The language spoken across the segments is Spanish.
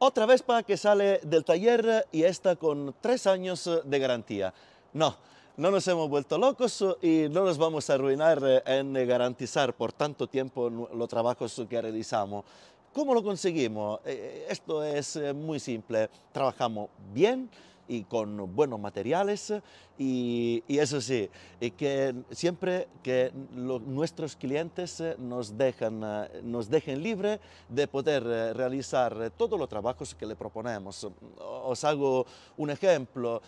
Otra Vespa que sale del taller y está con tres años de garantía. No, no nos hemos vuelto locos y no nos vamos a arruinar en garantizar por tanto tiempo los trabajos que realizamos. ¿Cómo lo conseguimos? Eh, esto es eh, muy simple. Trabajamos bien, y con buenos materiales y, eso sí, que siempre que nuestros clientes eh, nos, dejan, eh, nos dejen libre de poder eh, realizar todos los trabajos que le proponemos. Os hago un ejemplo.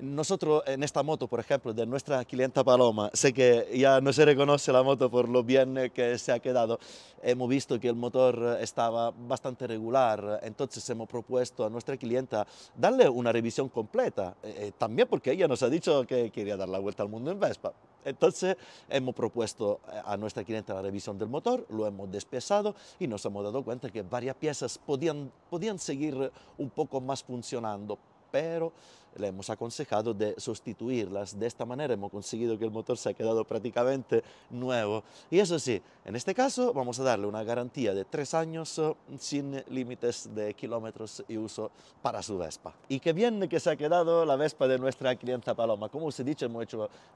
Nosotros en esta moto, por ejemplo, de nuestra clienta Paloma, sé que ya no se reconoce la moto por lo bien eh, que se ha quedado, hemos visto que el motor eh, estaba bastante regular, entonces hemos propuesto a nuestra clienta darle una revisión completa, eh, también porque ella nos ha dicho que quería dar la vuelta al mundo en Vespa. Entonces hemos propuesto a nuestra clienta la revisión del motor, lo hemos despesado y nos hemos dado cuenta que varias piezas podían, podían seguir un poco más funcionando, pero le hemos aconsejado de sustituirlas. De esta manera hemos conseguido que el motor se ha quedado prácticamente nuevo. Y eso sí, en este caso vamos a darle una garantía de tres años eh, sin límites de kilómetros y uso para su Vespa. Y qué bien que se ha quedado la Vespa de nuestra clienta Paloma. Como se dice,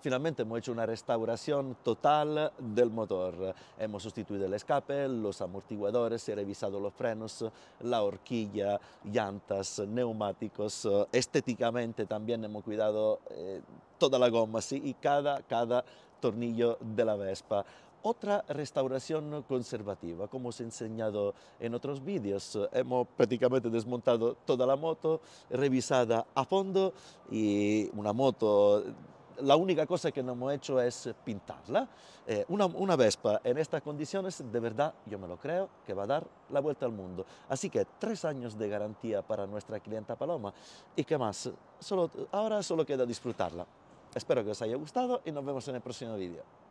finalmente hemos hecho una restauración total del motor. Hemos sustituido el escape, los amortiguadores, he revisado los frenos, la horquilla, llantas, neumáticos, estéticamente también, hemos cuidado eh, toda la goma ¿sí? y cada, cada tornillo de la Vespa. Otra restauración conservativa, como os he enseñado en otros vídeos, hemos prácticamente desmontado toda la moto, revisada a fondo y una moto la única cosa que no hemos hecho es pintarla. Eh, una, Vespa en estas condiciones, de verdad, yo me lo creo, que va a dar la vuelta al mundo. Así que tres años de garantía para nuestra clienta Paloma. ¿Y qué más? ahora solo queda disfrutarla. Espero que os haya gustado y nos vemos en el próximo vídeo.